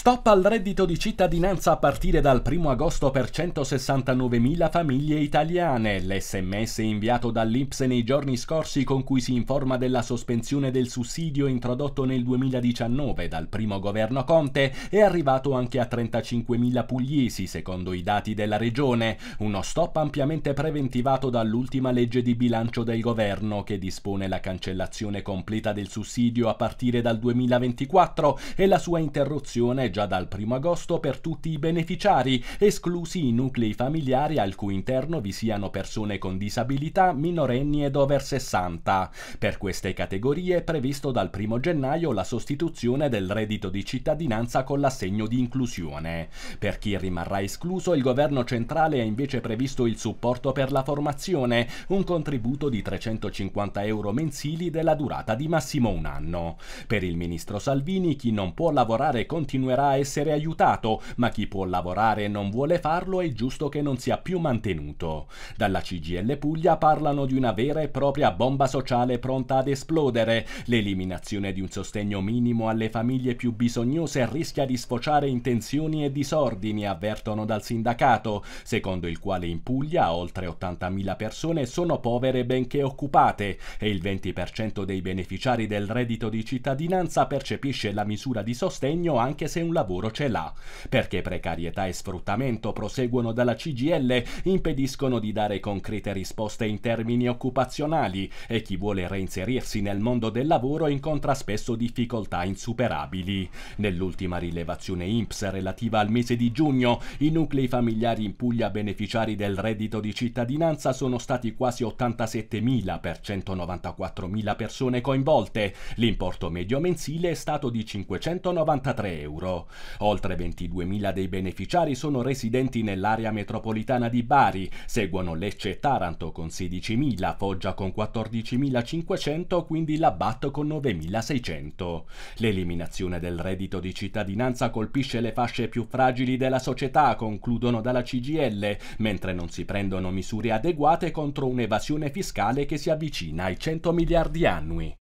Stop al reddito di cittadinanza a partire dal 1 agosto per 169.000 famiglie italiane. L'SMS inviato dall'Inps nei giorni scorsi con cui si informa della sospensione del sussidio introdotto nel 2019 dal primo governo Conte è arrivato anche a 35.000 pugliesi secondo i dati della regione, uno stop ampiamente preventivato dall'ultima legge di bilancio del governo che dispone la cancellazione completa del sussidio a partire dal 2024 e la sua interruzione già dal 1 agosto per tutti i beneficiari, esclusi i nuclei familiari al cui interno vi siano persone con disabilità, minorenni ed over 60. Per queste categorie è previsto dal 1 gennaio la sostituzione del reddito di cittadinanza con l'assegno di inclusione. Per chi rimarrà escluso, il governo centrale ha invece previsto il supporto per la formazione, un contributo di 350 euro mensili della durata di massimo un anno. Per il ministro Salvini, chi non può lavorare continuerà dovrà essere aiutato, ma chi può lavorare e non vuole farlo è giusto che non sia più mantenuto. Dalla CGL Puglia parlano di una vera e propria bomba sociale pronta ad esplodere. L'eliminazione di un sostegno minimo alle famiglie più bisognose rischia di sfociare in tensioni e disordini, avvertono dal sindacato, secondo il quale in Puglia oltre 80.000 persone sono povere benché occupate e il 20% dei beneficiari del reddito di cittadinanza percepisce la misura di sostegno anche se un un lavoro ce l'ha. Perché precarietà e sfruttamento proseguono dalla CGL, impediscono di dare concrete risposte in termini occupazionali e chi vuole reinserirsi nel mondo del lavoro incontra spesso difficoltà insuperabili. Nell'ultima rilevazione INPS relativa al mese di giugno, i nuclei familiari in Puglia beneficiari del reddito di cittadinanza sono stati quasi 87.000 per 194.000 persone coinvolte. L'importo medio mensile è stato di 593 euro. Oltre 22.000 dei beneficiari sono residenti nell'area metropolitana di Bari, seguono Lecce e Taranto con 16.000, Foggia con 14.500, quindi la con 9.600. L'eliminazione del reddito di cittadinanza colpisce le fasce più fragili della società, concludono dalla CGL, mentre non si prendono misure adeguate contro un'evasione fiscale che si avvicina ai 100 miliardi annui.